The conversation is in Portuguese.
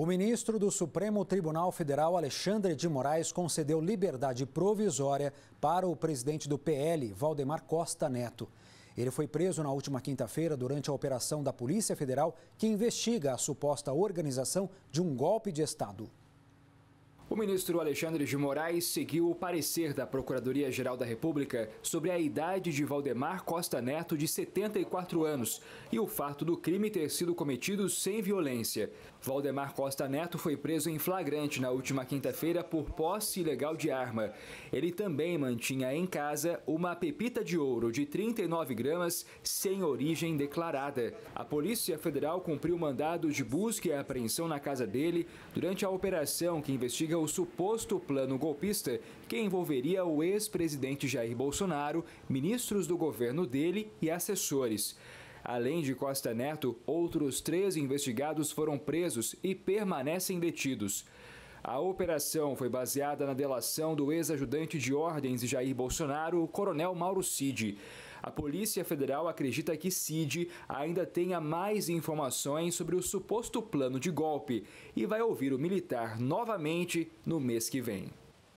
O ministro do Supremo Tribunal Federal, Alexandre de Moraes, concedeu liberdade provisória para o presidente do PL, Valdemar Costa Neto. Ele foi preso na última quinta-feira durante a operação da Polícia Federal que investiga a suposta organização de um golpe de Estado ministro Alexandre de Moraes seguiu o parecer da Procuradoria-Geral da República sobre a idade de Valdemar Costa Neto, de 74 anos, e o fato do crime ter sido cometido sem violência. Valdemar Costa Neto foi preso em flagrante na última quinta-feira por posse ilegal de arma. Ele também mantinha em casa uma pepita de ouro de 39 gramas sem origem declarada. A Polícia Federal cumpriu mandados de busca e apreensão na casa dele durante a operação que investiga o suposto plano golpista que envolveria o ex-presidente Jair Bolsonaro, ministros do governo dele e assessores. Além de Costa Neto, outros três investigados foram presos e permanecem detidos. A operação foi baseada na delação do ex-ajudante de ordens de Jair Bolsonaro, o coronel Mauro Cid. A Polícia Federal acredita que Cid ainda tenha mais informações sobre o suposto plano de golpe e vai ouvir o militar novamente no mês que vem.